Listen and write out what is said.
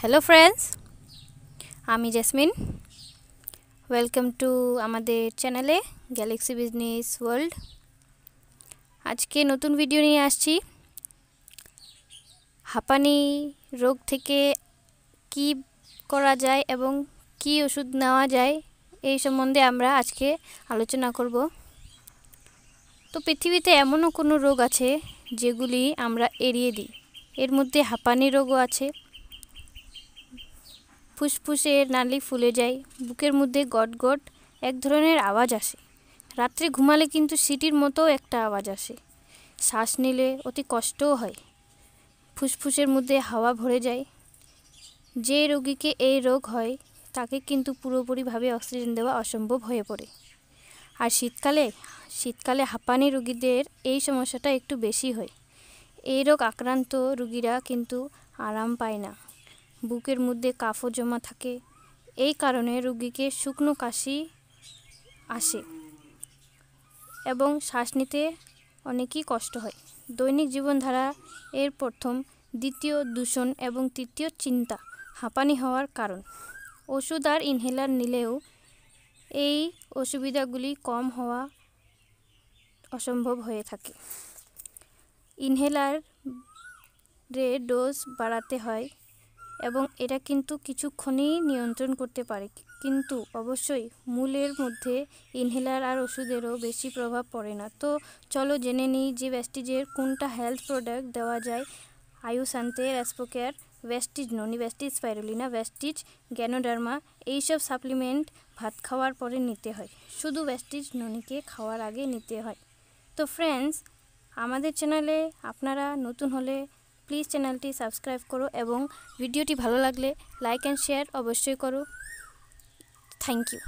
hello friends আমি Jesmin welcome to আমাদের চ্যানেলে গ্যালেক্সি বিজনেস ওয়ার্ল্ড আজকে নতুন ভিডিও নিয়ে আসছি হাঁপানি রোগ থেকে কি করা যায় এবং কি ওষুধ নেওয়া যায় এই সম্বন্ধে আমরা আজকে আলোচনা করব তো পৃথিবীতে এমনও কোনো রোগ আছে যেগুলি আমরা এড়িয়ে দিই এর মধ্যে হাঁপানি রোগও আছে ফুসফুসে নালি ফুলে যায় বুকের মধ্যে গট গট এক ধরনের আওয়াজ আসে রাত্রে ঘুমালে কিন্তু সিটির মতো একটা আওয়াজ আসে শ্বাস নিলে অতি কষ্টও হয় ফুসফুসের মধ্যে হাওয়া ভরে যায় যে রোগীকে এই রোগ হয় তাকে কিন্তু পুরোপুরিভাবে অক্সিজেন দেওয়া অসম্ভব হয়ে পড়ে আর শীতকালে শীতকালে হাঁপানি রুগীদের এই সমস্যাটা একটু বেশি হয় এই রোগ আক্রান্ত রুগীরা কিন্তু আরাম পায় না বুকের মধ্যে কাফো জমা থাকে এই কারণে রুগীকে শুকনো কাশি আসে এবং শ্বাস নিতে অনেকই কষ্ট হয় দৈনিক জীবনধারা এর প্রথম দ্বিতীয় দূষণ এবং তৃতীয় চিন্তা হাঁপানি হওয়ার কারণ ওষুধ আর ইনহেলার নিলেও এই অসুবিধাগুলি কম হওয়া অসম্ভব হয়ে থাকে ইনহেলার রে ডোজ বাড়াতে হয় এবং এটা কিন্তু কিছুক্ষণেই নিয়ন্ত্রণ করতে পারে কিন্তু অবশ্যই মূলের মধ্যে ইনহেলার আর ওষুধেরও বেশি প্রভাব পড়ে না তো চলো জেনে নিই যে ভেস্টিজের কোনটা হেলথ প্রোডাক্ট দেওয়া যায় আয়ুসান্তে অ্যাসপোকেয়ার Vestige noni Vestige spirulina Vestige ganoderma এইসব সাপ্লিমেন্ট ভাত খাওয়ার পরে নিতে হয় শুধু ভেস্টিজ ননিকে খাওয়ার আগে নিতে হয় তো ফ্রেন্ডস আমাদের চ্যানেলে আপনারা নতুন হলে প্লিজ চ্যানেলটি সাবস্ক্রাইব করো এবং ভিডিওটি ভালো লাগলে লাইক অ্যান্ড শেয়ার অবশ্যই করো থ্যাংক ইউ